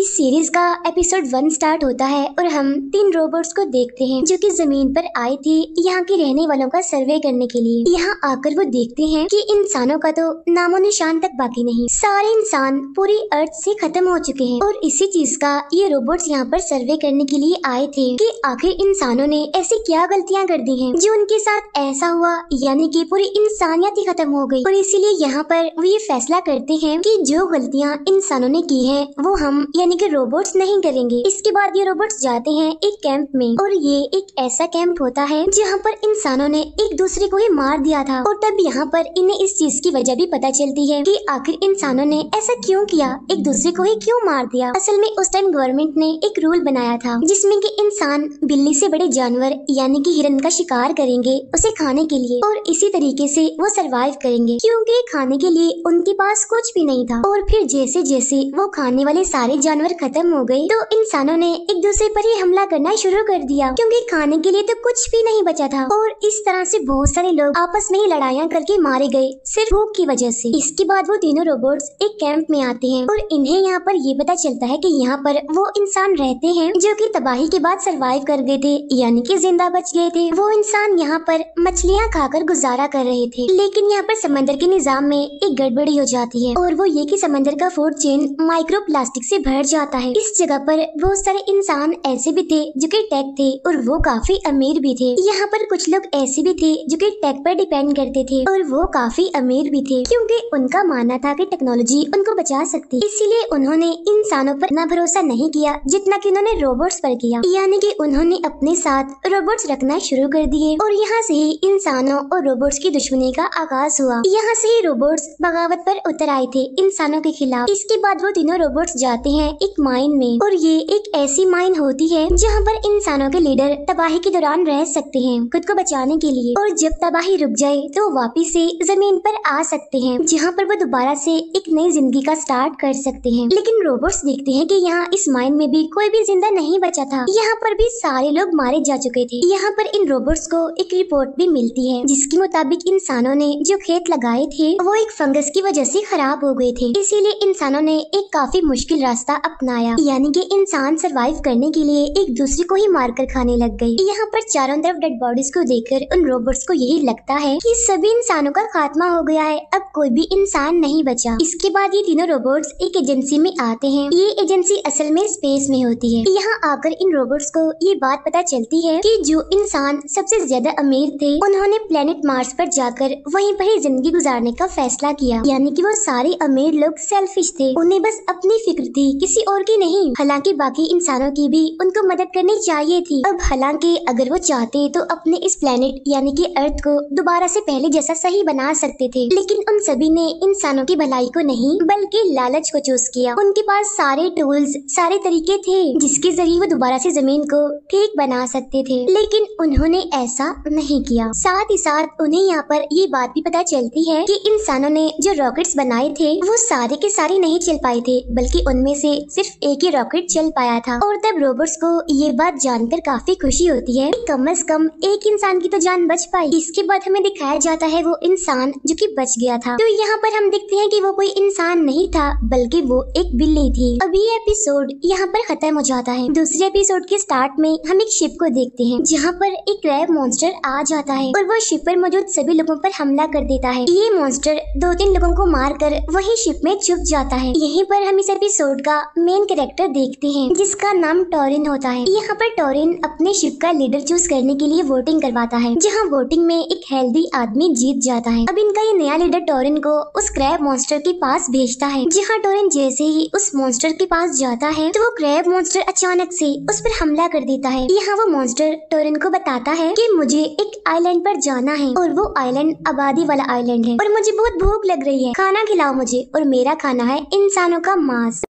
इस सीरीज का episode one start होता है और हम तीन रोबोट्स को देखते हैं जो कि जमीन पर आए थे यहाँ के रहने वालों का सर्वे करने के लिए यहाँ आकर वो देखते हैं कि इंसानों का तो नामो निशान तक बाकी नहीं सारे इंसान पूरी अर्थ से खत्म हो चुके हैं और इसी चीज का ये रोबोट्स यहाँ पर सर्वे करने के लिए आए थे कि आखिर इंसानों ने ऐसी क्या गलतियाँ कर दी है जो उनके साथ ऐसा हुआ यानी की पूरी इंसानियत ही खत्म हो गयी और इसीलिए यहाँ पर वो ये फैसला करते हैं की जो गलतियाँ इंसानों ने की है वो हम यानी कि रोबोट्स नहीं करेंगे इसके बाद ये रोबोट्स जाते हैं एक कैंप में और ये एक ऐसा कैंप होता है जहाँ पर इंसानों ने एक दूसरे को ही मार दिया था और तब यहाँ पर इन्हें इस चीज की वजह भी पता चलती है कि आखिर इंसानों ने ऐसा क्यों किया एक दूसरे को ही क्यों मार दिया असल में उस टाइम गवर्नमेंट ने एक रूल बनाया था जिसमें कि इंसान बिल्ली से बड़े जानवर यानी कि हिरन का शिकार करेंगे उसे खाने के लिए और इसी तरीके से वो सरवाइव करेंगे क्योंकि खाने के लिए उनके पास कुछ भी नहीं था और फिर जैसे जैसे वो खाने वाले सारे जानवर खत्म हो गयी तो इंसानों ने एक दूसरे पर ही हमला करना शुरू कर दिया क्योंकि खाने के लिए तो कुछ भी नहीं बचा था और इस तरह से बहुत सारे लोग आपस में ही लड़ाइयाँ करके मारे गए सिर्फ भूख की वजह से इसके बाद वो तीनों रोबोट्स एक कैंप में आते हैं और इन्हें यहाँ पर ये पता चलता है कि यहाँ पर वो इंसान रहते हैं जो कि तबाही के बाद सरवाइव कर गए थे यानी कि जिंदा बच गए थे वो इंसान यहाँ पर मछलियाँ खाकर गुजारा कर रहे थे लेकिन यहाँ पर समंदर के निजाम में एक गड़बड़ी हो जाती है और वो ये की समंदर का फूड चेन माइक्रो प्लास्टिक ऐसी भर डर जाता है इस जगह पर बहुत सारे इंसान ऐसे भी थे जो कि टेक थे और वो काफी अमीर भी थे यहाँ पर कुछ लोग ऐसे भी थे जो कि टेक पर डिपेंड करते थे और वो काफी अमीर भी थे क्योंकि उनका मानना था कि टेक्नोलॉजी उनको बचा सकती इसीलिए उन्होंने इंसानों पर इतना भरोसा नहीं किया जितना कि उन्होंने रोबोट्स पर किया यानी कि उन्होंने अपने साथ रोबोट्स रखना शुरू कर दिए और यहाँ से ही इंसानों और रोबोट्स की दुश्मनी का आगाज हुआ यहाँ से ही रोबोट्स बगावत पर उतर आए थे इंसानों के खिलाफ इसके बाद वो तीनों रोबोट्स जाते हैं एक माइन में और ये एक ऐसी माइन होती है जहाँ पर इंसानों के लीडर तबाही के दौरान रह सकते हैं खुद को बचाने के लिए और जब तबाही रुक जाए तो वापिस से जमीन पर आ सकते हैं जहाँ पर वो दोबारा से एक नई जिंदगी का स्टार्ट कर सकते हैं लेकिन रोबोट्स देखते हैं कि यहाँ इस माइन में भी कोई भी जिंदा नहीं बचा था यहाँ पर भी सारे लोग मारे जा चुके थे यहाँ पर इन रोबोट्स को एक रिपोर्ट भी मिलती है जिसके मुताबिक इंसानों ने जो खेत लगाए थे वो एक फंगस की वजह से खराब हो गए थे इसीलिए इंसानों ने एक काफी मुश्किल रास्ता अपनाया यानी कि इंसान सरवाइव करने के लिए एक दूसरे को ही मारकर खाने लग गई यहाँ पर चारों तरफ डेड बॉडीज को देखकर उन रोबोट्स को यही लगता है कि सभी इंसानों का खात्मा हो गया है अब कोई भी इंसान नहीं बचा इसके बाद ये तीनों रोबोट्स एक एजेंसी में आते हैं ये एजेंसी असल में स्पेस में होती है यहाँ आकर इन रोबोट्स को ये बात पता चलती है की जो इंसान सबसे ज्यादा अमीर थे उन्होंने प्लेनेट मार्स पर जाकर वहीं पर ही जिंदगी गुजारने का फैसला किया यानी कि वो सारे अमीर लोग सेल्फिश थे उन्हें बस अपनी फिक्र थी कि किसी और की नहीं हालांकि बाकी इंसानों की भी उनको मदद करनी चाहिए थी अब हालांकि अगर वो चाहते तो अपने इस प्लेनेट यानी कि अर्थ को दोबारा से पहले जैसा सही बना सकते थे लेकिन उन सभी ने इंसानों की भलाई को नहीं बल्कि लालच को चूज किया उनके पास सारे टूल्स सारे तरीके थे जिसके जरिए वो दोबारा ऐसी जमीन को ठीक बना सकते थे लेकिन उन्होंने ऐसा नहीं किया साथ ही साथ उन्हें यहाँ पर ये बात भी पता चलती है कि इंसानों ने जो रॉकेट्स बनाए थे वो सारे के सारे नहीं चल पाए थे बल्कि उनमें से सिर्फ एक ही रॉकेट चल पाया था और तब रोबोट्स को ये बात जानकर काफी खुशी होती है कम अज कम एक इंसान की तो जान बच पाई इसके बाद हमें दिखाया जाता है वो इंसान जो कि बच गया था तो यहाँ पर हम देखते हैं कि वो कोई इंसान नहीं था बल्कि वो एक बिल्ली थी अब ये एपिसोड यहाँ पर खत्म हो जाता है दूसरे एपिसोड के स्टार्ट में हम एक शिप को देखते हैं जहाँ पर एक क्रैब मॉन्स्टर आ जाता है और वो शिप पर मौजूद सभी लोगों पर हमला कर देता है ये मॉन्स्टर दो तीन लोगों को मार कर वही शिप में छुप जाता है यहीं पर हम इस एपिसोड का मेन कैरेक्टर देखते हैं जिसका नाम टोरिन होता है यहाँ पर टोरिन अपने शिप का लीडर चूज करने के लिए वोटिंग करवाता है जहाँ वोटिंग में एक हेल्दी आदमी जीत जाता है अब इनका ये नया लीडर टोरिन को उस क्रैब मॉन्स्टर के पास भेजता है जहाँ टोरिन जैसे ही उस मॉन्स्टर के पास जाता है तो वो क्रैब मॉन्स्टर अचानक से उस पर हमला कर देता है यहाँ वो मॉन्स्टर टोरिन को बताता है कि मुझे एक आइलैंड पर जाना है और वो आइलैंड आबादी वाला आइलैंड है और मुझे बहुत भूख लग रही है खाना खिलाओ मुझे और मेरा खाना है इंसानों का मांस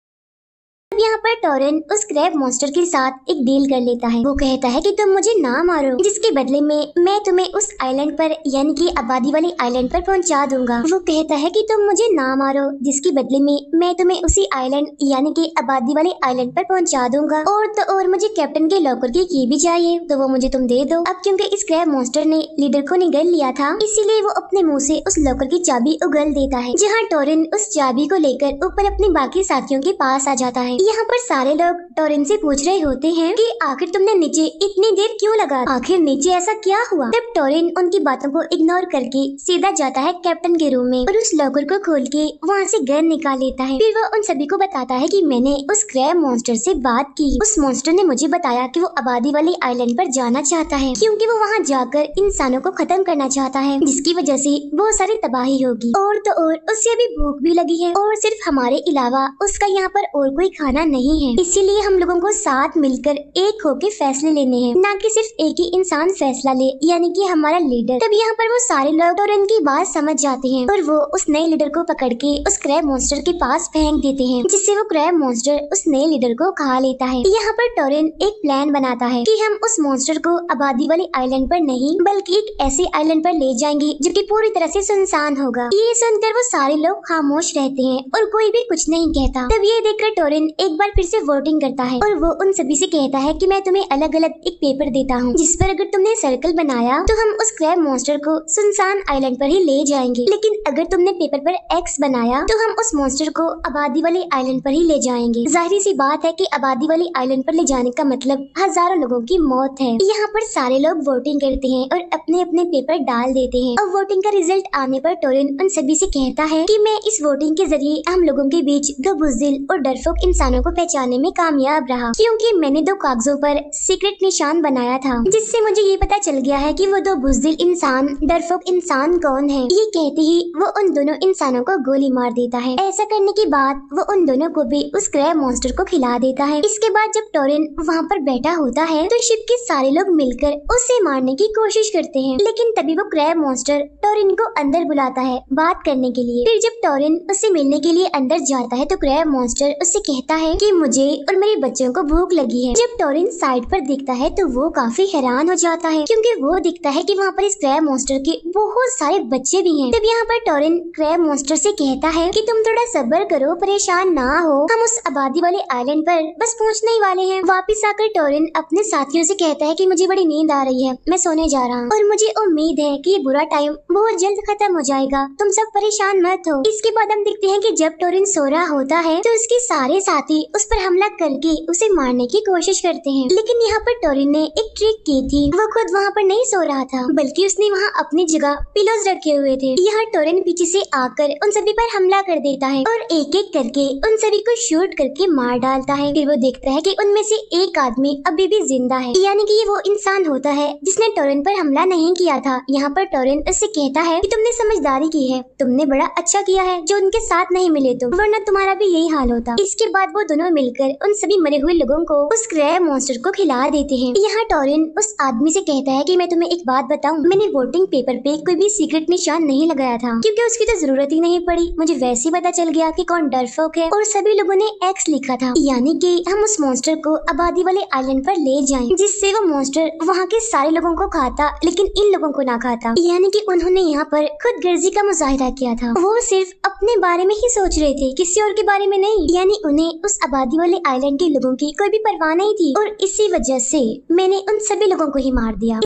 यहाँ पर टोरेन उस क्रैब मॉन्स्टर के साथ एक डील कर लेता है वो कहता है कि तुम मुझे ना मारो जिसके बदले में मैं तुम्हें उस आइलैंड पर यानी कि आबादी वाले आइलैंड पर पहुँचा दूंगा वो कहता है कि तुम मुझे ना मारो जिसके बदले में मैं तुम्हें उसी आइलैंड यानी कि आबादी वाले आइलैंड पर पहुँचा दूंगा और तो और मुझे कैप्टन के लॉकर की की भी चाहिए तो वो मुझे तुम दे दो अब क्योंकि इस क्रैब मॉन्स्टर ने लीडर को निगल लिया था इसीलिए वो अपने मुँह से उस लॉकर की चाबी उगल देता है जहाँ टोरेन उस चाबी को लेकर ऊपर अपने बाकी साथियों के पास आ जाता है यहाँ पर सारे लोग टोरिन से पूछ रहे होते हैं कि आखिर तुमने नीचे इतनी देर क्यों लगा आखिर नीचे ऐसा क्या हुआ तब टोरिन उनकी बातों को इग्नोर करके सीधा जाता है कैप्टन के रूम में और उस लॉकर को खोल के वहाँ से गन निकाल लेता है फिर वो उन सभी को बताता है कि मैंने उस क्रैब मॉन्स्टर से बात की उस मॉन्स्टर ने मुझे बताया कि वो आबादी वाले आईलैंड पर जाना चाहता है क्योंकि वो वहाँ जाकर इंसानों को खत्म करना चाहता है जिसकी वजह से बहुत सारी तबाही होगी और तो और उससे अभी भूख भी लगी है और सिर्फ हमारे अलावा उसका यहाँ पर और कोई खाना खाना नहीं है इसीलिए हम लोगों को साथ मिलकर एक होकर फैसले लेने हैं न कि सिर्फ एक ही इंसान फैसला ले यानी कि हमारा लीडर तब यहाँ पर वो सारे लोग और इनकी बात समझ जाते हैं और वो उस नए लीडर को पकड़ के उस क्रैब मॉन्स्टर के पास फेंक देते हैं जिससे वो क्रैब मॉन्स्टर उस नए लीडर को खा लेता है यहाँ पर टोरेन एक प्लान बनाता है की हम उस मॉन्स्टर को आबादी वाले आईलैंड आरोप नहीं बल्कि एक ऐसे आईलैंड आरोप ले जाएंगे जो की पूरी तरह ऐसी सुनसान होगा ये सुनकर वो सारे लोग खामोश रहते हैं और कोई भी कुछ नहीं कहता तब ये देखकर टोरेन एक बार फिर से वोटिंग करता है और वो उन सभी से कहता है कि मैं तुम्हें अलग अलग एक पेपर देता हूँ जिस पर अगर तुमने सर्कल बनाया तो हम उस क्रैब मॉन्स्टर को सुनसान आइलैंड पर ही ले जाएंगे लेकिन अगर तुमने पेपर पर एक्स बनाया तो हम उस मॉन्स्टर को आबादी वाले आइलैंड पर ही ले जाएंगे जाहिर सी बात है की आबादी वाले आइलैंड पर ले जाने का मतलब हजारों लोगों की मौत है यहाँ पर सारे लोग वोटिंग करते हैं और अपने अपने पेपर डाल देते हैं और वोटिंग का रिजल्ट आने पर टोरिन उन सभी से कहता है कि मैं इस वोटिंग के जरिए हम लोगों के बीच गबुजिल और डरफोक इंसान निशानों को पहचानने में कामयाब रहा क्योंकि मैंने दो कागजों पर सीक्रेट निशान बनाया था जिससे मुझे ये पता चल गया है कि वो दो बुजदिल इंसान डरफोक इंसान कौन है ये कहते ही वो उन दोनों इंसानों को गोली मार देता है ऐसा करने के बाद वो उन दोनों को भी उस क्रैब मॉन्स्टर को खिला देता है इसके बाद जब टोरिन वहाँ पर बैठा होता है तो शिप के सारे लोग मिलकर उसे मारने की कोशिश करते हैं लेकिन तभी वो क्रैब मॉन्स्टर टोरिन को अंदर बुलाता है बात करने के लिए फिर जब टोरिन उससे मिलने के लिए अंदर जाता है तो क्रैब मॉन्स्टर उससे कहता है कि मुझे और मेरे बच्चों को भूख लगी है जब टोरिन साइड पर दिखता है तो वो काफी हैरान हो जाता है क्योंकि वो दिखता है कि वहाँ पर इस क्रैब मॉन्स्टर के बहुत सारे बच्चे भी हैं तब यहाँ पर टोरिन क्रैब मॉन्स्टर से कहता है कि तुम थोड़ा सब्र करो परेशान ना हो हम उस आबादी वाले आइलैंड पर बस पहुँचने ही वाले हैं वापिस आकर टोरिन अपने साथियों से कहता है कि मुझे बड़ी नींद आ रही है मैं सोने जा रहा हूँ और मुझे उम्मीद है कि बुरा टाइम बहुत जल्द खत्म हो जाएगा तुम सब परेशान मत हो इसके बाद हम देखते हैं कि जब टोरिन सो रहा होता है तो उसके सारे साथी आते उस पर हमला करके उसे मारने की कोशिश करते हैं लेकिन यहाँ पर टोरी ने एक ट्रिक की थी वो खुद वहाँ पर नहीं सो रहा था बल्कि उसने वहाँ अपनी जगह पिलोज रखे हुए थे यहाँ टोरिन पीछे से आकर उन सभी पर हमला कर देता है और एक एक करके उन सभी को शूट करके मार डालता है फिर वो देखता है कि उनमें से एक आदमी अभी भी जिंदा है यानी कि ये वो इंसान होता है जिसने टोरिन पर हमला नहीं किया था यहाँ पर टोरेन उससे कहता है कि तुमने समझदारी की है तुमने बड़ा अच्छा किया है जो उनके साथ नहीं मिले तुम वरना तुम्हारा भी यही हाल होता इसके बाद वो वो दोनों मिलकर उन सभी मरे हुए लोगों को उस ग्रह मॉन्स्टर को खिला देते हैं यहाँ टॉरिन उस आदमी से कहता है कि मैं तुम्हें एक बात बताऊं मैंने वोटिंग पेपर पे कोई भी सीक्रेट निशान नहीं लगाया था क्योंकि उसकी तो जरूरत ही नहीं पड़ी मुझे वैसे ही पता चल गया कि कौन डरफोक है और सभी लोगों ने एक्स लिखा था यानी कि हम उस मॉन्स्टर को आबादी वाले आइलैंड पर ले जाए जिससे वो मॉन्स्टर वहाँ के सारे लोगों को खाता लेकिन इन लोगों को ना खाता यानी की उन्होंने यहाँ पर खुद गर्जी का मुजाहिरा किया था वो सिर्फ अपने बारे में ही सोच रहे थे किसी और के बारे में नहीं यानी उन्हें उस आबादी वाले आइलैंड के लोगों की कोई भी परवाह नहीं थी और इसी वजह से मैंने उन सभी लोगों को ही मार दिया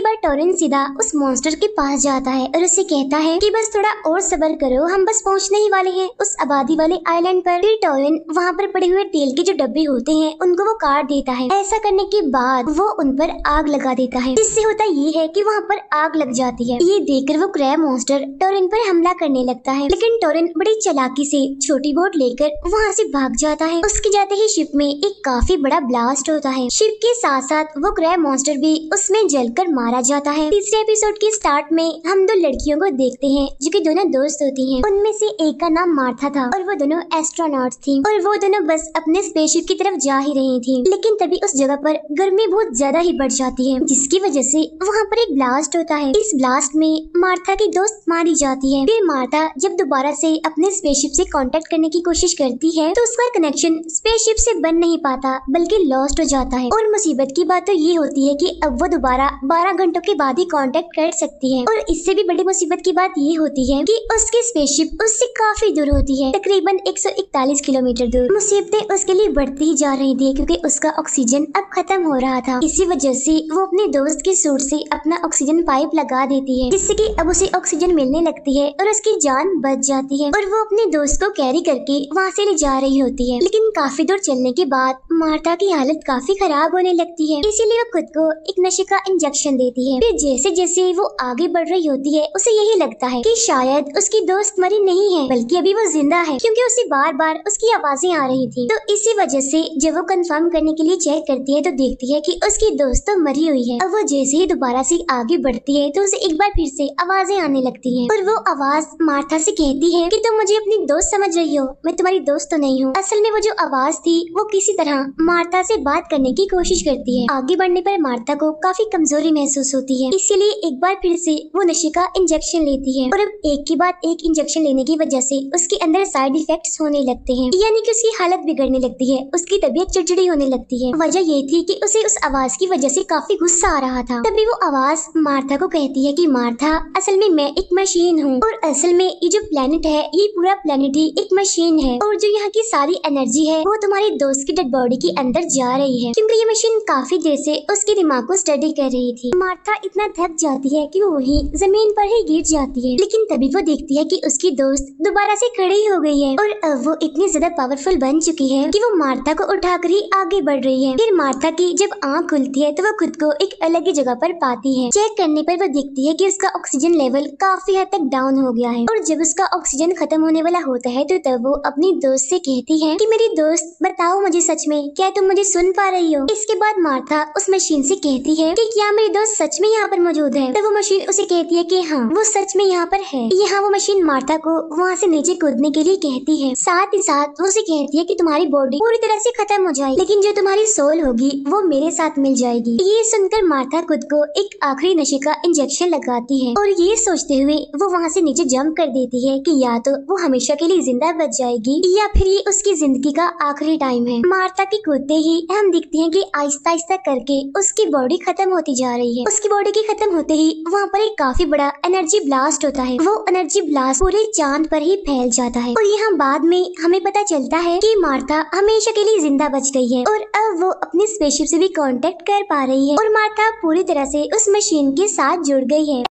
उसके बाद टोरेन सीधा उस मॉन्स्टर के पास जाता है और उसे कहता है कि बस थोड़ा और सबर करो हम बस पहुंचने ही वाले हैं उस आबादी वाले आइलैंड पर फिर टोरेन वहाँ पर पड़े हुए तेल के जो डब्बे होते हैं उनको वो काट देता है ऐसा करने के बाद वो उन पर आग लगा देता है इससे होता ये है की वहाँ पर आग लग जाती है ये देख वो क्रय मॉन्स्टर टोरिन पर हमला करने लगता है लेकिन टोरिन बड़ी चलाकी से छोटी बोट लेकर वहाँ से भाग जाता है उसके जाते ही शिप में एक काफी बड़ा ब्लास्ट होता है शिप के साथ साथ वो क्रय मॉन्स्टर भी उसमें जलकर मार मारा जाता है तीसरे एपिसोड के स्टार्ट में हम दो लड़कियों को देखते हैं जो कि दोनों दोस्त होती हैं उनमें से एक का नाम मार्था था और वो दोनों एस्ट्रोनॉट थी और वो दोनों बस अपने स्पेसशिप की तरफ जा ही रही थी लेकिन तभी उस जगह पर गर्मी बहुत ज्यादा ही बढ़ जाती है जिसकी वजह से वहाँ पर एक ब्लास्ट होता है इस ब्लास्ट में मार्था की दोस्त मारी जाती है फिर मार्था जब दोबारा से अपने स्पेसशिप से कॉन्टेक्ट करने की कोशिश करती है तो उसका कनेक्शन स्पेसशिप से बन नहीं पाता बल्कि लॉस्ट हो जाता है और मुसीबत की बात तो ये होती है कि अब वो दोबारा बारह घंटों के बाद ही कांटेक्ट कर सकती है और इससे भी बड़ी मुसीबत की बात ये होती है कि उसकी स्पेसशिप उससे काफी दूर होती है तकरीबन 141 किलोमीटर दूर मुसीबतें उसके लिए बढ़ती ही जा रही थी क्योंकि उसका ऑक्सीजन अब खत्म हो रहा था इसी वजह ऐसी वो अपने दोस्त की सूट ऐसी अपना ऑक्सीजन पाइप लगा देती है जिससे की अब उसे ऑक्सीजन मिलने लगती है और उसकी जान बच जाती है और वो अपने दोस्त को कैरी करके वहाँ ऐसी ले जा रही होती है लेकिन काफी दूर चलने के बाद मार्ता की हालत काफी खराब होने लगती है इसीलिए वो खुद को एक नशे का इंजेक्शन देती है फिर जैसे जैसे वो आगे बढ़ रही होती है उसे यही लगता है कि शायद उसकी दोस्त मरी नहीं है बल्कि अभी वो जिंदा है क्योंकि उसे बार बार उसकी आवाजें आ रही थी तो इसी वजह से जब वो कंफर्म करने के लिए चेक करती है तो देखती है कि उसकी दोस्त तो मरी हुई है अब वो जैसे ही दोबारा से आगे बढ़ती है तो उसे एक बार फिर से आवाजें आने लगती है और वो आवाज मार्था से कहती है कि तुम मुझे अपनी दोस्त समझ रही हो मैं तुम्हारी दोस्त तो नहीं हूँ असल में वो जो आवाज थी वो किसी तरह मार्था से बात करने की कोशिश करती है आगे बढ़ने पर मार्था को काफी कमजोरी महसूस महसूस होती है इसीलिए एक बार फिर से वो नशे का इंजेक्शन लेती है और अब एक के बाद एक इंजेक्शन लेने की वजह से उसके अंदर साइड इफेक्ट होने लगते हैं यानी कि उसकी हालत बिगड़ने लगती है उसकी तबीयत चिड़चिड़ी होने लगती है वजह ये थी की उसे उस आवाज की वजह से काफी गुस्सा आ रहा था तभी वो आवाज मार्था को कहती है की मार्था असल में मैं एक मशीन हूँ और असल में ये जो प्लेनेट है ये पूरा प्लेनेट ही एक मशीन है और जो यहाँ की सारी एनर्जी है वो तुम्हारे दोस्त की डेड बॉडी के अंदर जा रही है क्योंकि ये मशीन काफी देर से उसके दिमाग को स्टडी कर रही थी मार्था इतना थक जाती है कि वो वहीं जमीन पर ही गिर जाती है लेकिन तभी वो देखती है कि उसकी दोस्त दोबारा से खड़ी हो गई है और अब वो इतनी ज्यादा पावरफुल बन चुकी है कि वो मार्था को उठाकर ही आगे बढ़ रही है फिर मार्था की जब आँख खुलती है तो वो खुद को एक अलग ही जगह पर पाती है चेक करने पर वो देखती है कि उसका ऑक्सीजन लेवल काफी हद तक डाउन हो गया है और जब उसका ऑक्सीजन खत्म होने वाला होता है तो तब वो अपनी दोस्त से कहती है कि मेरी दोस्त बताओ मुझे सच में क्या तुम मुझे सुन पा रही हो इसके बाद मार्था उस मशीन से कहती है कि क्या मेरी दोस्त सच में यहाँ पर मौजूद है तो वो मशीन उसे कहती है कि हाँ वो सच में यहाँ पर है यहाँ वो मशीन मार्था को वहाँ से नीचे कूदने के लिए कहती है साथ ही साथ वो उसे कहती है कि तुम्हारी बॉडी पूरी तरह से खत्म हो जाए लेकिन जो तुम्हारी सोल होगी वो मेरे साथ मिल जाएगी ये सुनकर मार्था खुद को एक आखिरी नशे का इंजेक्शन लगाती है और ये सोचते हुए वो वहाँ से नीचे जम्प कर देती है की या तो वो हमेशा के लिए जिंदा बच जाएगी या फिर ये उसकी जिंदगी का आखिरी टाइम है मार्था के कूदते ही हम देखते है की आहिस्ता आहिस्ता करके उसकी बॉडी खत्म होती जा रही है है उसकी बॉडी के खत्म होते ही वहाँ पर एक काफी बड़ा एनर्जी ब्लास्ट होता है वो एनर्जी ब्लास्ट पूरे चांद पर ही फैल जाता है और यहाँ बाद में हमें पता चलता है कि मार्था हमेशा के लिए जिंदा बच गई है और अब वो अपनी स्पेसशिप से भी कॉन्टेक्ट कर पा रही है और मार्था पूरी तरह से उस मशीन के साथ जुड़ गई है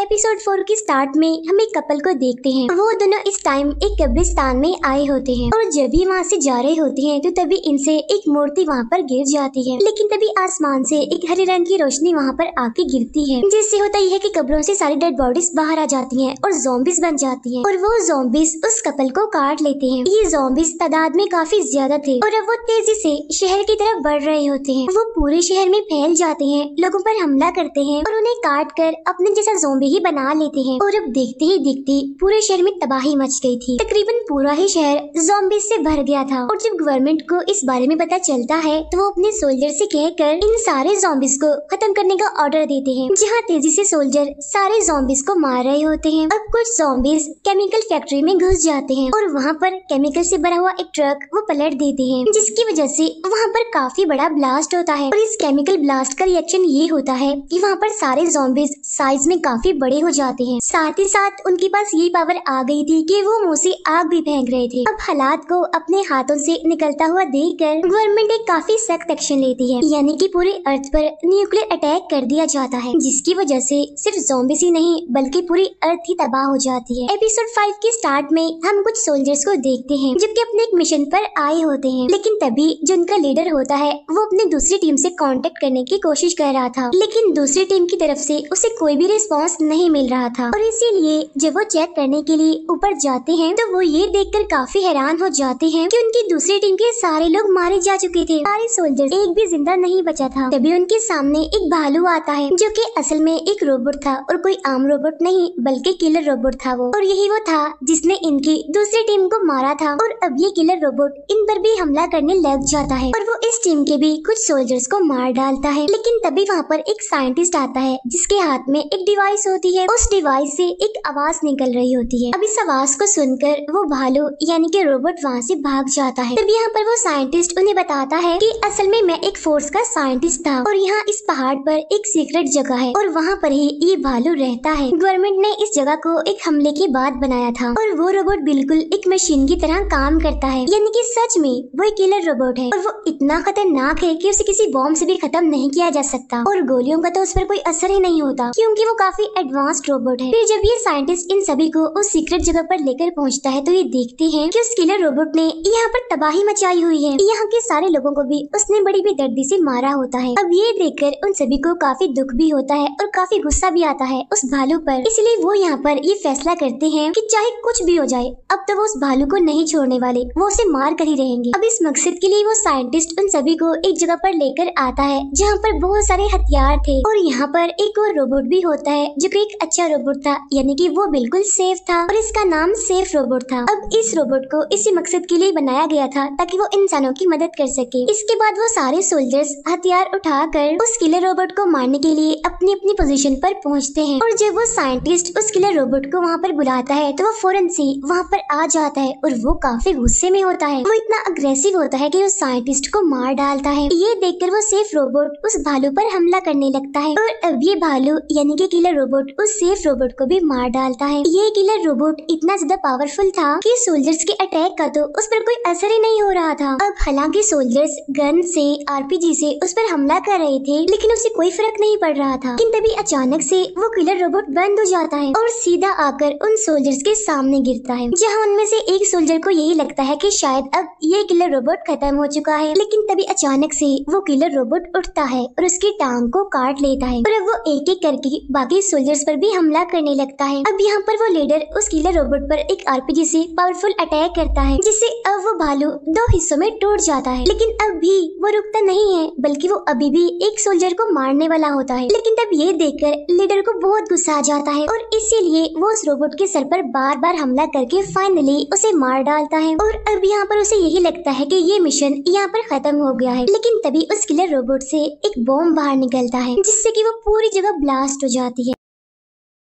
एपिसोड फोर की स्टार्ट में हम एक कपल को देखते हैं वो दोनों इस टाइम एक कब्रिस्तान में आए होते हैं और जब भी वहाँ से जा रहे होते हैं तो तभी इनसे एक मूर्ति वहाँ पर गिर जाती है लेकिन तभी आसमान से एक हरे रंग की रोशनी वहाँ पर आके गिरती है जिससे होता यह है कि कब्रों से सारी डेड बॉडीज बाहर आ जाती है और जोम्बिस बन जाती है और वो जोम्बिस उस कपल को काट लेते हैं ये जोम्बिस तादाद में काफी ज्यादा थे और अब वो तेजी से शहर की तरफ बढ़ रहे होते हैं वो पूरे शहर में फैल जाते हैं लोगों पर हमला करते हैं और उन्हें काट कर अपने जैसा जोम्बी ही बना लेते हैं और अब देखते ही देखते पूरे शहर में तबाही मच गई थी तकरीबन पूरा ही शहर जोम्बिस से भर गया था और जब गवर्नमेंट को इस बारे में पता चलता है तो वो अपने सोल्जर से कहकर इन सारे जोम्बिस को खत्म करने का ऑर्डर देते हैं जहाँ तेजी से सोल्जर सारे जोम्बिस को मार रहे होते हैं अब कुछ जोम्बिस केमिकल फैक्ट्री में घुस जाते हैं और वहाँ पर केमिकल से भरा हुआ एक ट्रक वो पलट देते हैं जिसकी वजह से वहाँ पर काफी बड़ा ब्लास्ट होता है और इस केमिकल ब्लास्ट का रिएक्शन ये होता है कि वहाँ पर सारे जोम्बिस साइज में काफी बड़े हो जाते हैं साथ ही साथ उनके पास ये पावर आ गई थी कि वो मुंह से आग भी फेंक रहे थे अब हालात को अपने हाथों से निकलता हुआ देख कर गवर्नमेंट एक काफी सख्त एक्शन लेती है यानी कि पूरे अर्थ पर न्यूक्लियर अटैक कर दिया जाता है जिसकी वजह से सिर्फ जोबिस ही नहीं बल्कि पूरी अर्थ ही तबाह हो जाती है एपिसोड फाइव के स्टार्ट में हम कुछ सोल्जर्स को देखते हैं जबकि अपने एक मिशन पर आए होते हैं लेकिन तभी जो उनका लीडर होता है वो अपनी दूसरी टीम से कॉन्टेक्ट करने की कोशिश कर रहा था लेकिन दूसरी टीम की तरफ से उसे कोई भी रिस्पॉन्स नहीं मिल रहा था और इसीलिए जब वो चेक करने के लिए ऊपर जाते हैं तो वो ये देखकर काफी हैरान हो जाते हैं कि उनकी दूसरी टीम के सारे लोग मारे जा चुके थे सारे सोल्जर एक भी जिंदा नहीं बचा था तभी उनके सामने एक भालू आता है जो की असल में एक रोबोट था और कोई आम रोबोट नहीं बल्कि किलर रोबोट था वो और यही वो था जिसने इनकी दूसरी टीम को मारा था और अब ये किलर रोबोट इन पर भी हमला करने लग जाता है और वो इस टीम के भी कुछ सोल्जर्स को मार डालता है लेकिन तभी वहाँ पर एक साइंटिस्ट आता है जिसके हाथ में एक डिवाइस हो होती है उस डिवाइस से एक आवाज निकल रही होती है अब इस आवाज को सुनकर वो भालू यानी कि रोबोट वहाँ से भाग जाता है तब यहाँ पर वो साइंटिस्ट उन्हें बताता है कि असल में मैं एक फोर्स का साइंटिस्ट था और यहाँ इस पहाड़ पर एक सीक्रेट जगह है और वहाँ पर ही ये भालू रहता है गवर्नमेंट ने इस जगह को एक हमले के बाद बनाया था और वो रोबोट बिल्कुल एक मशीन की तरह काम करता है यानी कि सच में वो एक किलर रोबोट है और वो इतना खतरनाक है कि उसे किसी बॉम्ब से भी खत्म नहीं किया जा सकता और गोलियों का तो उस पर कोई असर ही नहीं होता क्योंकि वो काफी एडवांस्ड रोबोट है फिर जब ये साइंटिस्ट इन सभी को उस सीक्रेट जगह पर लेकर पहुंचता है तो ये देखते हैं कि उस किलर रोबोट ने यहाँ पर तबाही मचाई हुई है यहाँ के सारे लोगों को भी उसने बड़ी बेदर्दी से मारा होता है अब ये देखकर उन सभी को काफी दुख भी होता है और काफी गुस्सा भी आता है उस भालू पर इसलिए वो यहाँ पर ये फैसला करते हैं कि चाहे कुछ भी हो जाए अब तो वो उस भालू को नहीं छोड़ने वाले वो उसे मार कर ही रहेंगे अब इस मकसद के लिए वो साइंटिस्ट उन सभी को एक जगह पर लेकर आता है जहाँ पर बहुत सारे हथियार थे और यहाँ पर एक और रोबोट भी होता है जो जो एक अच्छा रोबोट था यानी कि वो बिल्कुल सेफ था और इसका नाम सेफ रोबोट था अब इस रोबोट को इसी मकसद के लिए बनाया गया था ताकि वो इंसानों की मदद कर सके इसके बाद वो सारे सोल्जर्स हथियार उठाकर उस किलर रोबोट को मारने के लिए अपनी अपनी पोजीशन पर पहुंचते हैं और जब वो साइंटिस्ट उस किलर रोबोट को वहाँ पर बुलाता है तो वो फौरन से वहाँ पर आ जाता है और वो काफी गुस्से में होता है वो इतना अग्रेसिव होता है की उस साइंटिस्ट को मार डालता है ये देख वो सेफ रोबोट उस भालू पर हमला करने लगता है और अब ये भालू यानी कि किलर रोबोट रोबोट उस सेफ रोबोट को भी मार डालता है ये किलर रोबोट इतना ज्यादा पावरफुल था कि सोल्जर्स के अटैक का तो उस पर कोई असर ही नहीं हो रहा था अब हालांकि सोल्जर्स गन से आरपीजी से उस पर हमला कर रहे थे लेकिन उसे कोई फर्क नहीं पड़ रहा था तभी अचानक से वो किलर रोबोट बंद हो जाता है और सीधा आकर उन सोल्जर्स के सामने गिरता है जहाँ उनमें से एक सोल्जर को यही लगता है की शायद अब ये किलर रोबोट खत्म हो चुका है लेकिन तभी अचानक से वो किलर रोबोट उठता है और उसकी टांग को काट लेता है और अब वो एक एक करके बाकी सोल्जर लीडर्स पर भी हमला करने लगता है अब यहाँ पर वो लीडर उस किलर रोबोट पर एक आरपीजी से पावरफुल अटैक करता है जिससे अब वो भालू दो हिस्सों में टूट जाता है लेकिन अब भी वो रुकता नहीं है बल्कि वो अभी भी एक सोल्जर को मारने वाला होता है लेकिन तब ये कर लीडर को बहुत गुस्सा आ जाता है और इसीलिए वो उस रोबोट के सर पर बार बार हमला करके फाइनली उसे मार डालता है और अब यहाँ पर उसे यही लगता है की ये मिशन यहाँ पर खत्म हो गया है लेकिन तभी उस किलर रोबोट से एक बॉम्ब बाहर निकलता है जिससे कि वो पूरी जगह ब्लास्ट हो जाती है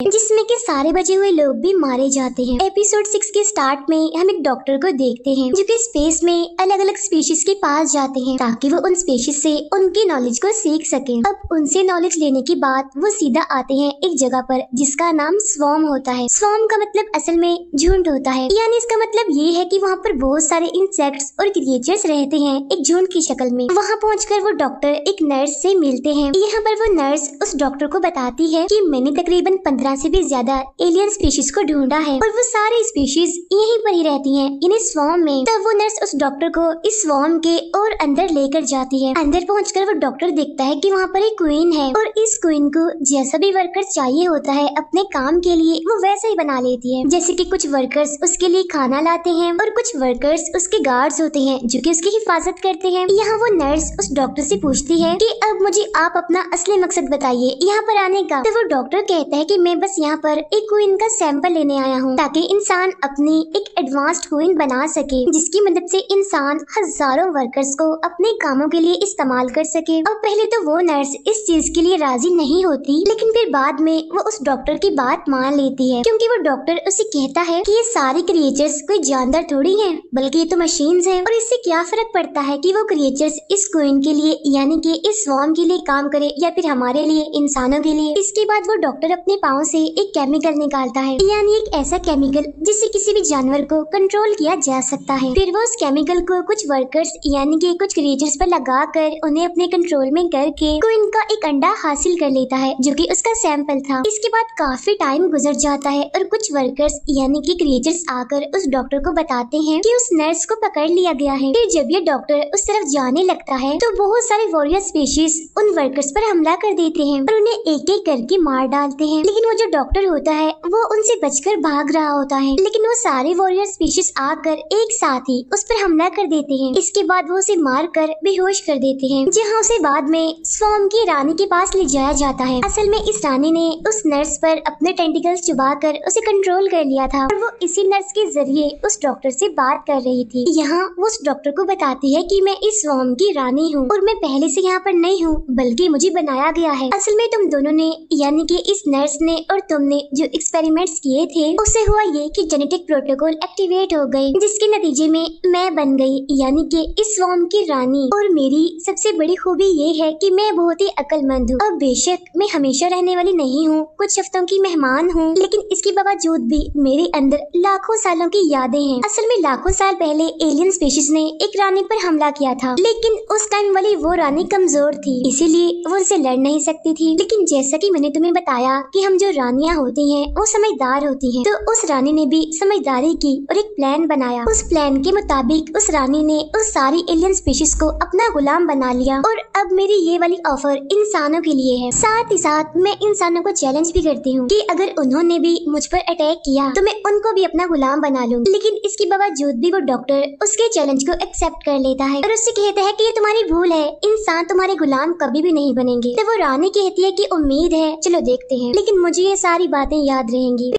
है जिसमें के सारे बचे हुए लोग भी मारे जाते हैं एपिसोड सिक्स के स्टार्ट में हम एक डॉक्टर को देखते हैं जो कि स्पेस में अलग अलग स्पीशीज के पास जाते हैं ताकि वो उन स्पीशीज से उनकी नॉलेज को सीख सके अब उनसे नॉलेज लेने के बाद वो सीधा आते हैं एक जगह पर जिसका नाम स्वॉम होता है स्वॉम का मतलब असल में झुंड होता है यानी इसका मतलब ये है की वहाँ पर बहुत सारे इंसेक्ट्स और क्रिएचर्स रहते हैं एक झुंड की शक्ल में वहाँ पहुँच वो डॉक्टर एक नर्स ऐसी मिलते हैं यहाँ पर वो नर्स उस डॉक्टर को बताती है की मैंने तकरीबन पंद्रह हजार से भी ज्यादा एलियन स्पीशीज को ढूंढा है और वो सारी स्पीशीज यहीं पर ही रहती हैं इन स्वाम में तब वो नर्स उस डॉक्टर को इस स्वाम के और अंदर लेकर जाती है अंदर पहुँच वो डॉक्टर देखता है की वहाँ पर एक क्वीन है और इस क्वीन को जैसा भी वर्कर चाहिए होता है अपने काम के लिए वो वैसा ही बना लेती है जैसे की कुछ वर्कर्स उसके लिए खाना लाते हैं और कुछ वर्कर्स उसके गार्ड्स होते हैं जो की उसकी हिफाजत करते हैं यहाँ वो नर्स उस डॉक्टर से पूछती है की अब मुझे आप अपना असली मकसद बताइए यहाँ पर आने का तो वो डॉक्टर कहता है की मैं बस यहाँ पर एक कोइन का सैंपल लेने आया हूँ ताकि इंसान अपनी एक एडवांस्ड कोइन बना सके जिसकी मदद से इंसान हजारों वर्कर्स को अपने कामों के लिए इस्तेमाल कर सके और पहले तो वो नर्स इस चीज के लिए राजी नहीं होती लेकिन फिर बाद में वो उस डॉक्टर की बात मान लेती है क्यूँकी वो डॉक्टर उसे कहता है की ये सारे क्रिएचर्स कोई जानदार थोड़ी है बल्कि ये तो मशीन है और इससे क्या फर्क पड़ता है की वो क्रिएचर्स इस कोइन के लिए यानी की इस वॉर्म के लिए काम करे या फिर हमारे लिए इंसानों के लिए इसके बाद वो डॉक्टर अपने पाँव से एक केमिकल निकालता है यानी एक ऐसा केमिकल जिससे किसी भी जानवर को कंट्रोल किया जा सकता है फिर वो उस केमिकल को कुछ वर्कर्स यानी कि कुछ क्रिएटर्स पर लगा कर उन्हें अपने कंट्रोल में करके कोई इनका एक अंडा हासिल कर लेता है जो की उसका सैंपल था इसके बाद काफी टाइम गुजर जाता है और कुछ वर्कर्स यानी की क्रिएटर्स आकर उस डॉक्टर को बताते हैं की उस नर्स को पकड़ लिया गया है फिर जब ये डॉक्टर उस तरफ जाने लगता है तो बहुत सारे वॉरियर स्पेशीज उन वर्कर्स पर हमला कर देते हैं और उन्हें एक एक करके मार डालते हैं लेकिन वो जो डॉक्टर होता है वो उनसे बचकर भाग रहा होता है लेकिन वो सारे वॉरियर स्पीशीज आकर एक साथ ही उस पर हमला कर देते हैं इसके बाद वो उसे मार कर बेहोश कर देते हैं जहाँ उसे बाद में स्वम की रानी के पास ले जाया जाता है असल में इस रानी ने उस नर्स पर अपने टेंटिकल्स चुबा कर उसे कंट्रोल कर लिया था और वो इसी नर्स के जरिए उस डॉक्टर से बात कर रही थी यहाँ वो उस डॉक्टर को बताती है कि मैं इस स्वाम की रानी हूँ और मैं पहले से यहाँ पर नहीं हूँ बल्कि मुझे बनाया गया है असल में तुम दोनों ने यानी कि इस नर्स ने और तुमने जो एक्सपेरिमेंट्स किए थे उससे हुआ ये कि जेनेटिक प्रोटोकॉल एक्टिवेट हो गए जिसके नतीजे में मैं बन गई यानी कि इस वॉर्म की रानी और मेरी सबसे बड़ी खूबी ये है कि मैं बहुत ही अक्लमंद हूँ और बेशक मैं हमेशा रहने वाली नहीं हूँ कुछ हफ्तों की मेहमान हूँ लेकिन इसके बावजूद भी मेरे अंदर लाखों सालों की यादें हैं असल में लाखों साल पहले एलियन स्पेशीज ने एक रानी पर हमला किया था लेकिन उस टाइम वाली वो रानी कमजोर थी इसीलिए वो उनसे लड़ नहीं सकती थी लेकिन जैसा की मैंने तुम्हें बताया की हम जो रानियाँ होती हैं वो समझदार होती हैं तो उस रानी ने भी समझदारी की और एक प्लान बनाया उस प्लान के मुताबिक उस रानी ने उस सारी एलियन स्पीशीज को अपना गुलाम बना लिया और अब मेरी ये वाली ऑफर इंसानों के लिए है साथ ही साथ मैं इंसानों को चैलेंज भी करती हूँ की अगर उन्होंने भी मुझ पर अटैक किया तो मैं उनको भी अपना गुलाम बना लूँ लेकिन इसके बावजूद भी वो डॉक्टर उसके चैलेंज को एक्सेप्ट कर लेता है और उससे कहता है की तुम्हारी भूल है इंसान तुम्हारे गुलाम कभी भी नहीं बनेंगे तो वो रानी कहती है की उम्मीद है चलो देखते हैं लेकिन मुझे मुझे ये सारी बातें याद रहेंगी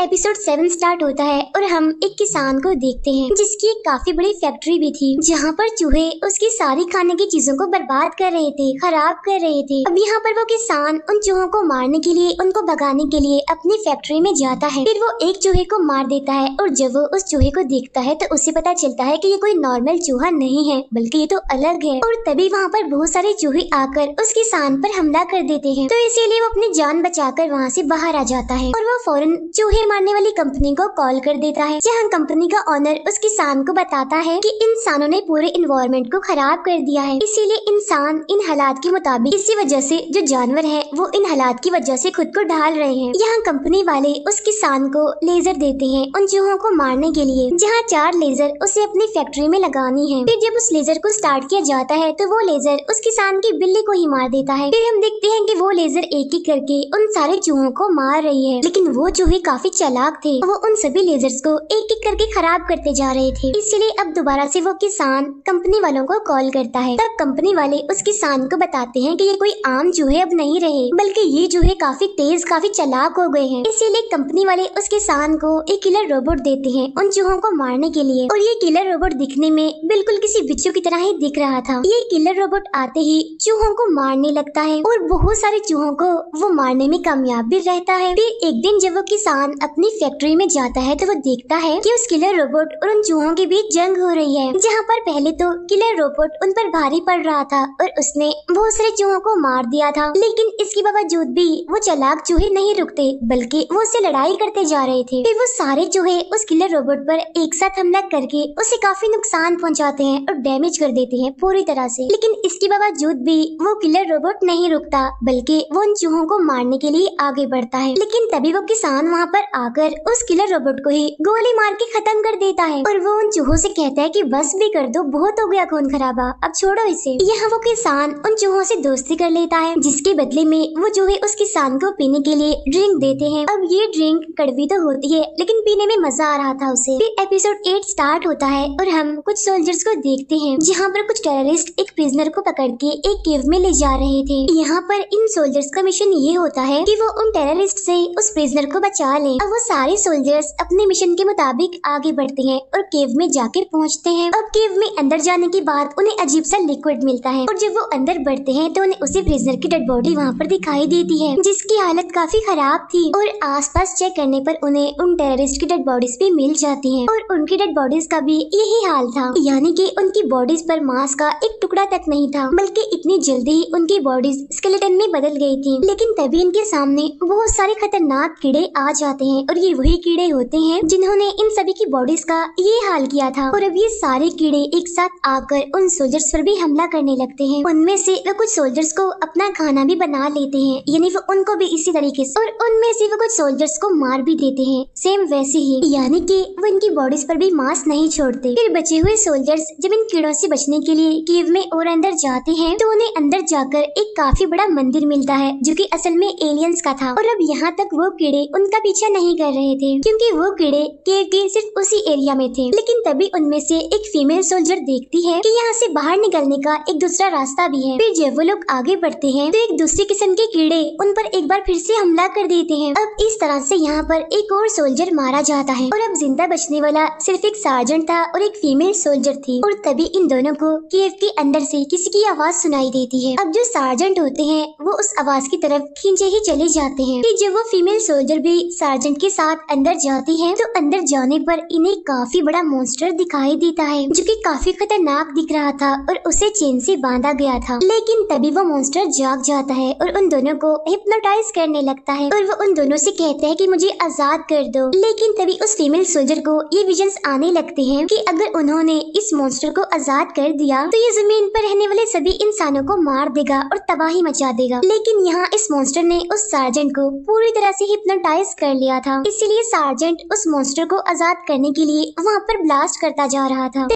एपिसोड सेवन स्टार्ट होता है और हम एक किसान को देखते हैं जिसकी एक काफी बड़ी फैक्ट्री भी थी जहाँ पर चूहे उसकी सारी खाने की चीजों को बर्बाद कर रहे थे खराब कर रहे थे अब यहाँ पर वो किसान उन चूहों को मारने के लिए उनको भगाने के लिए अपनी फैक्ट्री में जाता है फिर वो एक चूहे को मार देता है और जब वो उस चूहे को देखता है तो उसे पता चलता है की ये कोई नॉर्मल चूहा नहीं है बल्कि ये तो अलग है और तभी वहाँ पर बहुत सारे चूहे आकर उस किसान पर हमला कर देते हैं तो इसीलिए वो अपनी जान बचाकर वहाँ से बाहर आ जाता है और वो फौरन चूहे सेल मारने वाली कंपनी को कॉल कर देता है जहाँ कंपनी का ऑनर उस किसान को बताता है कि इंसानों ने पूरे इन्वायरमेंट को खराब कर दिया है इसीलिए इंसान इन हालात के मुताबिक इसी वजह से जो जानवर है वो इन हालात की वजह से खुद को ढाल रहे हैं यहाँ कंपनी वाले उस किसान को लेजर देते हैं उन चूहों को मारने के लिए जहाँ चार लेजर उसे अपनी फैक्ट्री में लगानी है फिर जब उस लेजर को स्टार्ट किया जाता है तो वो लेजर उस किसान की बिल्ली को ही मार देता है फिर हम देखते हैं की वो लेजर एक एक करके उन सारे चूहों को मार रही है लेकिन वो चूहे काफी चालाक थे वो उन सभी लेजर्स को एक एक करके खराब करते जा रहे थे इसलिए अब दोबारा से वो किसान कंपनी वालों को कॉल करता है तब कंपनी वाले उस किसान को बताते हैं कि ये कोई आम चूहे अब नहीं रहे बल्कि ये चूहे काफी तेज काफी चलाक हो गए हैं इसीलिए कंपनी वाले उस किसान को एक किलर रोबोट देते हैं उन चूहों को मारने के लिए और ये किलर रोबोट दिखने में बिल्कुल किसी बिच्छू की तरह ही दिख रहा था ये किलर रोबोट आते ही चूहों को मारने लगता है और बहुत सारे चूहों को वो मारने में कामयाब भी रहता है फिर एक दिन जब वो किसान अपनी फैक्ट्री में जाता है तो वो देखता है कि उस किलर रोबोट और उन चूहों के बीच जंग हो रही है जहाँ पर पहले तो किलर रोबोट उन पर भारी पड़ रहा था और उसने बहुत सारे चूहों को मार दिया था लेकिन इसके बावजूद भी वो चलाक चूहे नहीं रुकते बल्कि वो उससे लड़ाई करते जा रहे थे फिर वो सारे चूहे उस किलर रोबोट पर एक साथ हमला करके उसे काफी नुकसान पहुँचाते हैं और डैमेज कर देते हैं पूरी तरह से लेकिन इसके बावजूद भी वो किलर रोबोट नहीं रुकता बल्कि वो उन चूहों को मारने के लिए आगे बढ़ता है लेकिन तभी वो किसान वहाँ पर आकर उस किलर रोबोट को ही गोली मार के खत्म कर देता है और वो उन चूहों से कहता है कि बस भी कर दो बहुत हो गया खून खराबा अब छोड़ो इसे यहाँ वो किसान उन चूहों से दोस्ती कर लेता है जिसके बदले में वो चूहे उस किसान को पीने के लिए ड्रिंक देते हैं अब ये ड्रिंक कड़वी तो होती है लेकिन पीने में मजा आ रहा था उसे फिर एपिसोड एट स्टार्ट होता है और हम कुछ सोल्जर्स को देखते हैं जहाँ पर कुछ टेररिस्ट एक प्रिजनर को पकड़ के एक केव में ले जा रहे थे यहाँ पर इन सोल्जर्स का मिशन ये होता है की वो उन टेररिस्ट ऐसी उस प्रिजनर को बचा ले अब वो सारे सोल्जर्स अपने मिशन के मुताबिक आगे बढ़ते हैं और केव में जाकर पहुंचते हैं अब केव में अंदर जाने के बाद उन्हें अजीब सा लिक्विड मिलता है और जब वो अंदर बढ़ते हैं तो उन्हें उसी प्रिजनर की डेड बॉडी वहाँ पर दिखाई देती है जिसकी हालत काफी खराब थी और पास चेक करने पर उन्हें उन टेररिस्ट की डेड बॉडीज भी मिल जाती है और उनकी डेड बॉडीज का भी यही हाल था यानी की उनकी बॉडीज पर मांस का एक टुकड़ा तक नहीं था बल्कि इतनी जल्दी ही उनकी बॉडीज स्केलेटन में बदल गयी थी लेकिन तभी इनके सामने बहुत सारे खतरनाक कीड़े आ जाते हैं हैं और ये वही कीड़े होते हैं जिन्होंने इन सभी की बॉडीज का ये हाल किया था और अब ये सारे कीड़े एक साथ आकर उन सोल्जर्स पर भी हमला करने लगते हैं उनमें से वो कुछ सोल्जर्स को अपना खाना भी बना लेते हैं यानी वो उनको भी इसी तरीके से और उनमें से वो कुछ सोल्जर्स को मार भी देते हैं सेम वैसे ही यानी कि वो इनकी बॉडीज पर भी मांस नहीं छोड़ते फिर बचे हुए सोल्जर्स जब इन कीड़ों से बचने के लिए केव में और अंदर जाते हैं तो उन्हें अंदर जाकर एक काफी बड़ा मंदिर मिलता है जो की असल में एलियंस का था और अब यहाँ तक वो कीड़े उनका पीछा नहीं नहीं कर रहे थे क्योंकि वो कीड़े केव के सिर्फ उसी एरिया में थे लेकिन तभी उनमें से एक फीमेल सोल्जर देखती है कि यहाँ से बाहर निकलने का एक दूसरा रास्ता भी है फिर जब वो लोग आगे बढ़ते हैं तो एक दूसरे किस्म के कीड़े उन पर एक बार फिर से हमला कर देते हैं अब इस तरह से यहाँ पर एक और सोल्जर मारा जाता है और अब जिंदा बचने वाला सिर्फ एक सार्जेंट था और एक फीमेल सोल्जर थी और तभी इन दोनों को केव के अंदर से किसी की आवाज सुनाई देती है अब जो सार्जेंट होते हैं वो उस आवाज की तरफ खींचे ही चले जाते हैं फिर जब वो फीमेल सोल्जर भी सार्जेंट पेशेंट के साथ अंदर जाती है तो अंदर जाने पर इन्हें काफी बड़ा मॉन्स्टर दिखाई देता है जो कि काफी खतरनाक दिख रहा था और उसे चेन से बांधा गया था लेकिन तभी वो मॉन्स्टर जाग जाता है और उन दोनों को हिप्नोटाइज करने लगता है और वो उन दोनों से कहते हैं कि मुझे आजाद कर दो लेकिन तभी उस फीमेल सोल्जर को ये विजन आने लगते है की अगर उन्होंने इस मॉन्स्टर को आजाद कर दिया तो ये जमीन पर रहने वाले सभी इंसानों को मार देगा और तबाही मचा देगा लेकिन यहाँ इस मॉन्स्टर ने उस सार्जेंट को पूरी तरह से हिप्नोटाइज कर लिया गया था इसलिए सार्जेंट उस मॉन्स्टर को आजाद करने के लिए वहाँ पर ब्लास्ट करता जा रहा था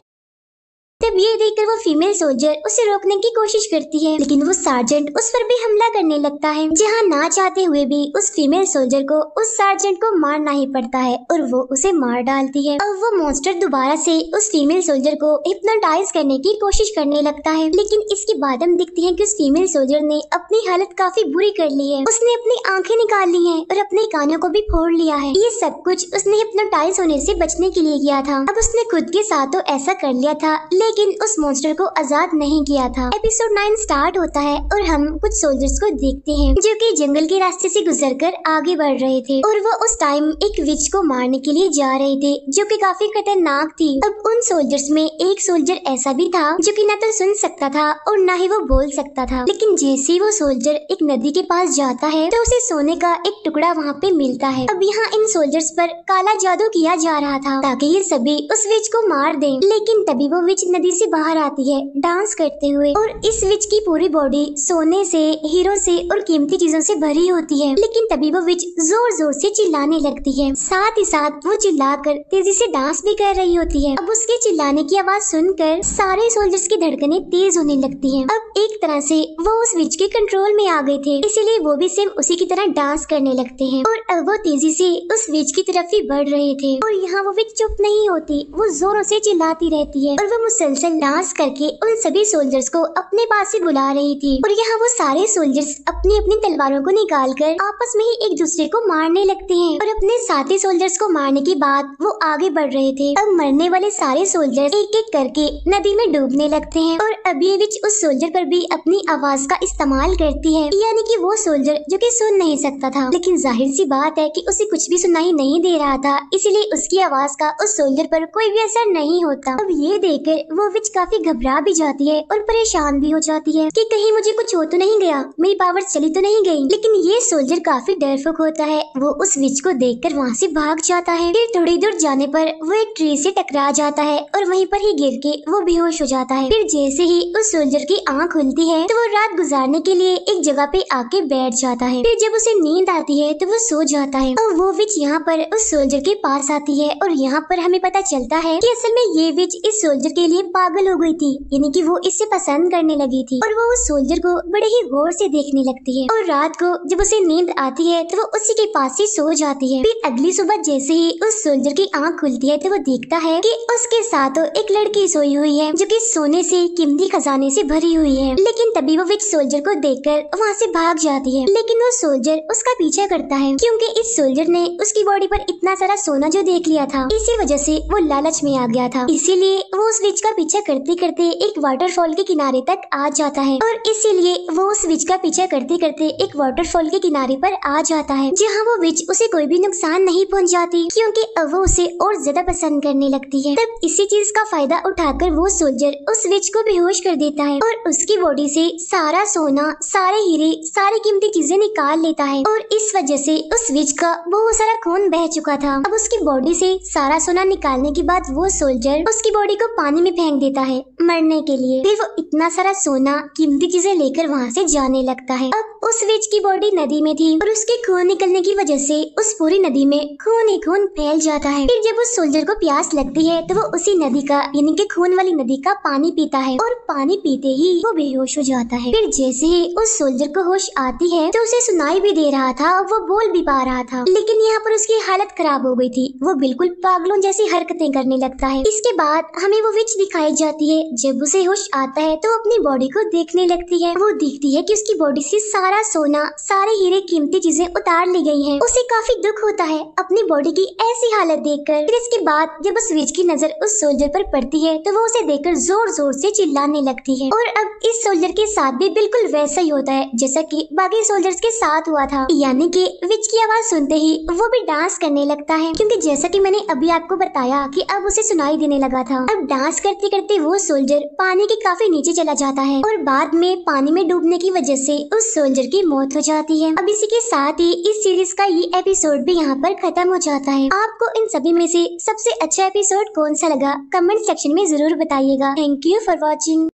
तब ये देखकर वो फीमेल सोल्जर उसे रोकने की कोशिश करती है लेकिन वो सार्जेंट उस पर भी हमला करने लगता है जहाँ ना चाहते हुए भी उस फीमेल सोल्जर को उस सार्जेंट को मारना ही पड़ता है और वो उसे मार डालती है अब वो मॉन्स्टर दोबारा से उस फीमेल सोल्जर को हिप्नोटाइज करने की कोशिश करने लगता है लेकिन इसके बाद हम देखते हैं की उस फीमेल सोल्जर ने अपनी हालत काफी बुरी कर ली है उसने अपनी आँखें निकाल ली है और अपने कानों को भी फोड़ लिया है ये सब कुछ उसने हिप्नोटाइज होने से बचने के लिए किया था अब उसने खुद के साथ तो ऐसा कर लिया था लेकिन उस मॉन्स्टर को आजाद नहीं किया था एपिसोड नाइन स्टार्ट होता है और हम कुछ सोल्जर्स को देखते हैं जो कि जंगल के रास्ते से गुजरकर आगे बढ़ रहे थे और वो उस टाइम एक विच को मारने के लिए जा रहे थे जो कि काफी खतरनाक थी अब उन सोल्जर्स में एक सोल्जर ऐसा भी था जो कि न तो सुन सकता था और न ही वो बोल सकता था लेकिन जैसे वो सोल्जर एक नदी के पास जाता है तो उसे सोने का एक टुकड़ा वहाँ पे मिलता है अब यहाँ इन सोल्जर्स पर काला जादू किया जा रहा था ताकि ये सभी उस विच को मार दे लेकिन तभी वो विच नदी से बाहर आती है डांस करते हुए और इस विच की पूरी बॉडी सोने से हीरो से और कीमती चीजों से भरी होती है लेकिन तभी वो विच जोर जोर से चिल्लाने लगती है साथ ही साथ वो चिल्लाकर तेजी से डांस भी कर रही होती है अब उसके चिल्लाने की आवाज सुनकर सारे सोल्जर्स की धड़कने तेज होने लगती है अब एक तरह से वो उस विच के कंट्रोल में आ गए थे इसीलिए वो भी सेम उसी की तरह डांस करने लगते है और अब वो तेजी से उस विच की तरफ ही बढ़ रहे थे और यहाँ वो विच चुप नहीं होती वो जोरों से चिल्लाती रहती है और वो मुझसे विल्सन डांस करके उन सभी सोल्जर्स को अपने पास से बुला रही थी और यहाँ वो सारे सोल्जर्स अपनी अपनी तलवारों को निकाल कर आपस में ही एक दूसरे को मारने लगते हैं और अपने साथी सोल्जर्स को मारने के बाद वो आगे बढ़ रहे थे अब मरने वाले सारे सोल्जर्स एक एक करके नदी में डूबने लगते हैं और विच उस सोल्जर पर भी अपनी आवाज का इस्तेमाल करती है यानी कि वो सोल्जर जो कि सुन नहीं सकता था लेकिन जाहिर सी बात है कि उसे कुछ भी सुनाई नहीं दे रहा था इसीलिए उसकी आवाज का उस सोल्जर पर कोई भी असर नहीं होता अब ये देखकर वो विच काफी घबरा भी जाती है और परेशान भी हो जाती है कि कहीं मुझे कुछ हो तो नहीं गया मेरी पावर चली तो नहीं गई लेकिन ये सोल्जर काफी डरफोक होता है वो उस विच को देखकर वहाँ ऐसी भाग जाता है फिर थोड़ी दूर जाने पर वो एक ट्री से टकरा जाता है और वहीं पर ही गिर के वो बेहोश हो जाता है फिर जैसे ही उस सोल्जर की आँख खुलती है तो वो रात गुजारने के लिए एक जगह पे आके बैठ जाता है फिर जब उसे नींद आती है तो वो सो जाता है और वो विच यहाँ पर उस सोल्जर के पास आती है और यहाँ पर हमें पता चलता है की असल में ये विच इस सोल्जर के लिए पागल हो गई थी यानी कि वो इससे पसंद करने लगी थी और वो उस सोल्जर को बड़े ही गौर से देखने लगती है और रात को जब उसे नींद आती है तो वो उसी के पास ही सो जाती है फिर अगली सुबह जैसे ही उस सोल्जर की आँख खुलती है तो वो देखता है की उसके साथ एक लड़की सोई हुई है जो की सोने से कीमती खजाने से भरी हुई है लेकिन तभी वो विच सोल्जर को कर वहाँ से भाग जाती है लेकिन वो सोल्जर उसका पीछा करता है क्योंकि इस सोल्जर ने उसकी बॉडी पर इतना सारा सोना जो देख लिया था इसी वजह से वो लालच में आ गया था इसीलिए वो उस विच का पीछा करते करते एक वाटरफॉल के किनारे तक आ जाता है और इसीलिए वो उस विच का पीछा करते करते एक वाटरफॉल के किनारे पर आ जाता है जहाँ वो विच उसे कोई भी नुकसान नहीं पहुँचाती क्योंकि अब वो उसे और ज्यादा पसंद करने लगती है तब इसी चीज का फायदा उठाकर वो सोल्जर उस विच को बेहोश कर देता है और उसकी बॉडी से सारा सोना सारे हीरे सारी कीमती चीजें निकाल लेता है और इस वजह से उस विच का बहुत सारा खून बह चुका था अब उसकी बॉडी से सारा सोना निकालने के बाद वो सोल्जर उसकी बॉडी को पानी में फेंक फेंक देता है मरने के लिए फिर वो इतना सारा सोना कीमती चीजें लेकर वहाँ से जाने लगता है अब उस विच की बॉडी नदी में थी और उसके खून निकलने की वजह से उस पूरी नदी में खून ही खून फैल जाता है फिर जब उस सोल्जर को प्यास लगती है तो वो उसी नदी का यानी की खून वाली नदी का पानी पीता है और पानी पीते ही वो बेहोश हो जाता है फिर जैसे ही उस सोल्जर को होश आती है तो उसे सुनाई भी दे रहा था वो बोल भी पा रहा था लेकिन यहाँ पर उसकी हालत खराब हो गई थी वो बिल्कुल पागलों जैसी हरकतें करने लगता है इसके बाद हमें वो विच दिखा खाई जाती है जब उसे होश आता है तो अपनी बॉडी को देखने लगती है वो देखती है कि उसकी बॉडी से सारा सोना सारे हीरे कीमती चीजें उतार ली गई हैं। उसे काफी दुख होता है अपनी बॉडी की ऐसी हालत देखकर फिर इसके बाद जब उस वीज की नजर उस सोल्जर पर पड़ती है तो वो उसे देखकर जोर जोर से चिल्लाने लगती है और अब इस सोल्जर के साथ भी बिल्कुल वैसा ही होता है जैसा कि बाकी सोल्जर्स के साथ हुआ था यानी कि विच की आवाज सुनते ही वो भी डांस करने लगता है क्योंकि जैसा कि मैंने अभी आपको बताया कि अब उसे सुनाई देने लगा था अब डांस करते करते करते वो सोल्जर पानी के काफी नीचे चला जाता है और बाद में पानी में डूबने की वजह से उस सोल्जर की मौत हो जाती है अब इसी के साथ ही इस सीरीज का ये एपिसोड भी यहाँ पर खत्म हो जाता है आपको इन सभी में से सबसे अच्छा एपिसोड कौन सा लगा कमेंट सेक्शन में जरूर बताइएगा थैंक यू फॉर वॉचिंग